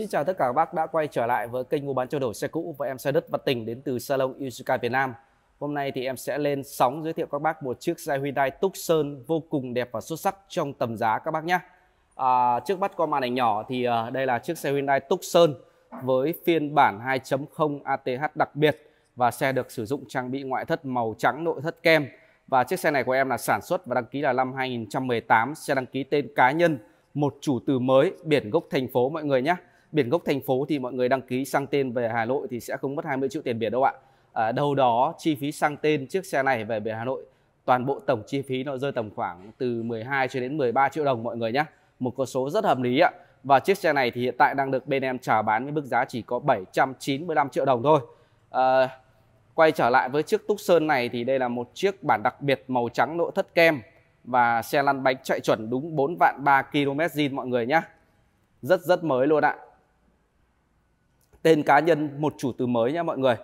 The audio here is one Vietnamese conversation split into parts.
Xin chào tất cả các bác đã quay trở lại với kênh mua bán trao đổi xe cũ và em xe đất Văn Tình đến từ salon Yusuka Việt Nam. Hôm nay thì em sẽ lên sóng giới thiệu các bác một chiếc xe Hyundai Tucson vô cùng đẹp và xuất sắc trong tầm giá các bác nhé. À, trước mắt qua màn ảnh nhỏ thì à, đây là chiếc xe Hyundai Tucson với phiên bản 2.0 ATH đặc biệt và xe được sử dụng trang bị ngoại thất màu trắng nội thất kem. Và chiếc xe này của em là sản xuất và đăng ký là năm 2018, xe đăng ký tên cá nhân, một chủ từ mới, biển gốc thành phố mọi người nhé biển gốc thành phố thì mọi người đăng ký sang tên về Hà Nội thì sẽ không mất 20 triệu tiền biển đâu ạ. À, đâu đó chi phí sang tên chiếc xe này về biển Hà Nội toàn bộ tổng chi phí nó rơi tầm khoảng từ 12 cho đến 13 triệu đồng mọi người nhé. Một con số rất hợp lý ạ. Và chiếc xe này thì hiện tại đang được bên em chào bán với mức giá chỉ có 795 triệu đồng thôi. À, quay trở lại với chiếc Túc Sơn này thì đây là một chiếc bản đặc biệt màu trắng nội thất kem và xe lăn bánh chạy chuẩn đúng 4 vạn 3 km zin mọi người nhé. Rất rất mới luôn ạ tên cá nhân một chủ từ mới nha mọi người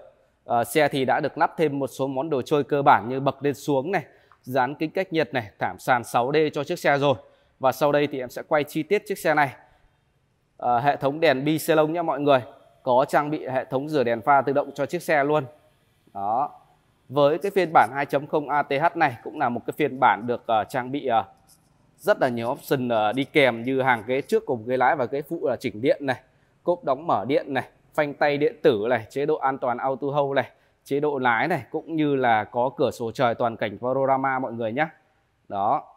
à, xe thì đã được lắp thêm một số món đồ chơi cơ bản như bậc lên xuống này dán kính cách nhiệt này thảm sàn 6D cho chiếc xe rồi và sau đây thì em sẽ quay chi tiết chiếc xe này à, hệ thống đèn bi xe lông nha mọi người có trang bị hệ thống rửa đèn pha tự động cho chiếc xe luôn đó với cái phiên bản 2.0 ATH này cũng là một cái phiên bản được uh, trang bị uh, rất là nhiều option uh, đi kèm như hàng ghế trước cùng ghế lái và ghế phụ là chỉnh điện này cốp đóng mở điện này phanh tay điện tử này chế độ an toàn auto hold này chế độ lái này cũng như là có cửa sổ trời toàn cảnh panorama mọi người nhé đó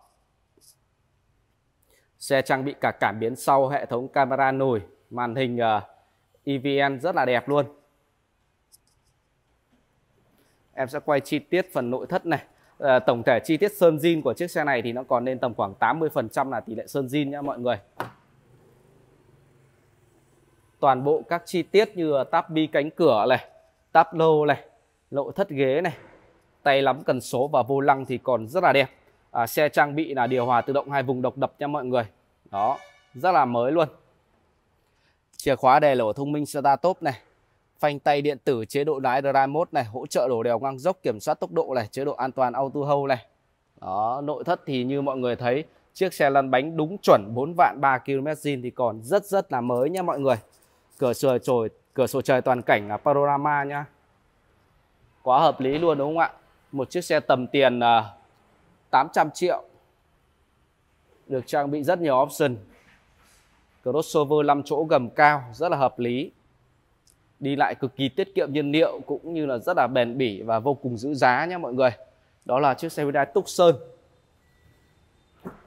xe trang bị cả cảm biến sau hệ thống camera nồi màn hình uh, ờ, EVN rất là đẹp luôn em sẽ quay chi tiết phần nội thất này à, tổng thể chi tiết sơn zin của chiếc xe này thì nó còn lên tầm khoảng 80% là tỷ lệ sơn zin nhá mọi người toàn bộ các chi tiết như tab bi cánh cửa này, tab lô này, nội thất ghế này, tay lắm cần số và vô lăng thì còn rất là đẹp. À, xe trang bị là điều hòa tự động hai vùng độc đập nha mọi người. Đó, rất là mới luôn. Chìa khóa đề lỗ thông minh start top này. Phanh tay điện tử, chế độ lái drive mode này, hỗ trợ đổ đèo ngang dốc, kiểm soát tốc độ này, chế độ an toàn auto hold này. Đó, nội thất thì như mọi người thấy, chiếc xe lăn bánh đúng chuẩn 4 vạn 3 km thì còn rất rất là mới nha mọi người cửa sổ trời cửa sổ trời toàn cảnh panorama nhá quá hợp lý luôn đúng không ạ một chiếc xe tầm tiền 800 à, triệu được trang bị rất nhiều option crossover 5 chỗ gầm cao rất là hợp lý đi lại cực kỳ tiết kiệm nhiên liệu cũng như là rất là bền bỉ và vô cùng giữ giá nhé mọi người đó là chiếc xe Hyundai Tucson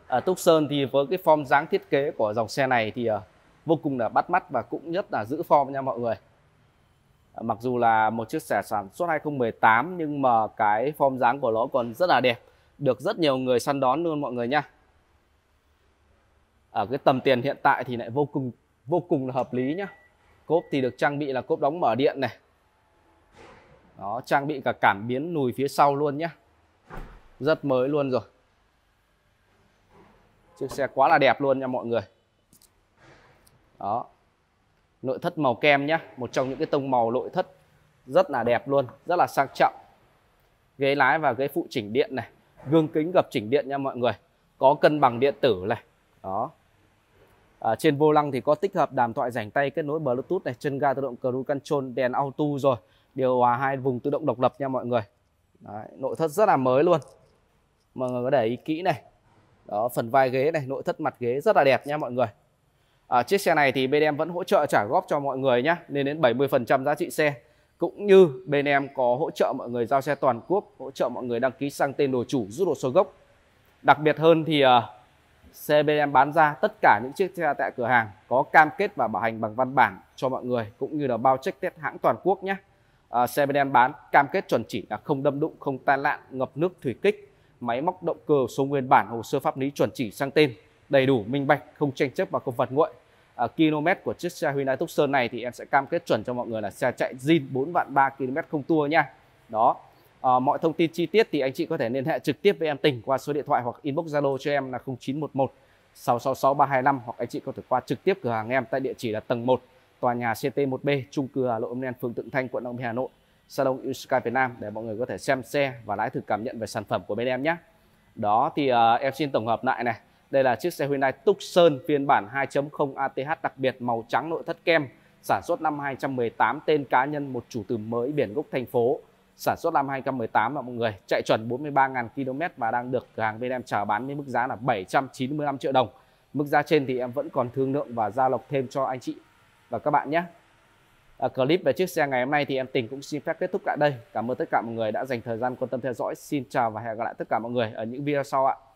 ở à, Tucson thì với cái form dáng thiết kế của dòng xe này thì à, vô cùng là bắt mắt và cũng nhất là giữ form nha mọi người mặc dù là một chiếc xe sản xuất 2018 nhưng mà cái form dáng của nó còn rất là đẹp được rất nhiều người săn đón luôn mọi người nha ở cái tầm tiền hiện tại thì lại vô cùng vô cùng là hợp lý nhá cốp thì được trang bị là cốp đóng mở điện này đó trang bị cả cảm biến lùi phía sau luôn nhá rất mới luôn rồi chiếc xe quá là đẹp luôn nha mọi người đó nội thất màu kem nhá một trong những cái tông màu nội thất rất là đẹp luôn rất là sang trọng ghế lái và ghế phụ chỉnh điện này gương kính gập chỉnh điện nha mọi người có cân bằng điện tử này đó à, trên vô lăng thì có tích hợp đàm thoại rảnh tay kết nối bluetooth này chân ga tự động cruise control đèn auto rồi điều hòa hai vùng tự động độc lập nha mọi người Đấy, nội thất rất là mới luôn mọi người có để ý kỹ này đó phần vai ghế này nội thất mặt ghế rất là đẹp nha mọi người à, chiếc xe này thì bên em vẫn hỗ trợ trả góp cho mọi người nhé lên đến 70% giá trị xe cũng như bên em có hỗ trợ mọi người giao xe toàn quốc hỗ trợ mọi người đăng ký sang tên đổi chủ rút hồ sơ gốc đặc biệt hơn thì uh, xe bên em bán ra tất cả những chiếc xe tại cửa hàng có cam kết và bảo hành bằng văn bản cho mọi người cũng như là bao check test hãng toàn quốc nhé à, ờ, xe bên em bán cam kết chuẩn chỉ là không đâm đụng không tai nạn ngập nước thủy kích máy móc động cơ số nguyên bản hồ sơ pháp lý chuẩn chỉ sang tên đầy đủ minh bạch không tranh chấp và công vật nguội uh, km của chiếc xe Hyundai Tucson này thì em sẽ cam kết chuẩn cho mọi người là xe chạy zin 4 vạn 3 km không tua nha. Đó. Uh, mọi thông tin chi tiết thì anh chị có thể liên hệ trực tiếp với em tỉnh qua số điện thoại hoặc inbox Zalo cho em là 0911 666 325 hoặc anh chị có thể qua trực tiếp cửa hàng em tại địa chỉ là tầng 1 tòa nhà CT1B, trung cư Hà Nội Đen, phường tượng Thanh, quận Long Biên, Hà Nội, salon Usky Việt Nam để mọi người có thể xem xe và lái thử cảm nhận về sản phẩm của bên em nhé. Đó thì uh, em xin tổng hợp lại này. Đây là chiếc xe Hyundai Tucson phiên bản 2.0 ATH đặc biệt màu trắng nội thất kem, sản xuất năm 2018, tên cá nhân một chủ từ mới biển gốc thành phố. Sản xuất năm 2018 mọi người, chạy chuẩn 43.000 km và đang được cửa hàng bên em chào bán với mức giá là 795 triệu đồng. Mức giá trên thì em vẫn còn thương lượng và gia lộc thêm cho anh chị và các bạn nhé. À, clip về chiếc xe ngày hôm nay thì em Tình cũng xin phép kết thúc tại đây. Cảm ơn tất cả mọi người đã dành thời gian quan tâm theo dõi. Xin chào và hẹn gặp lại tất cả mọi người ở những video sau ạ.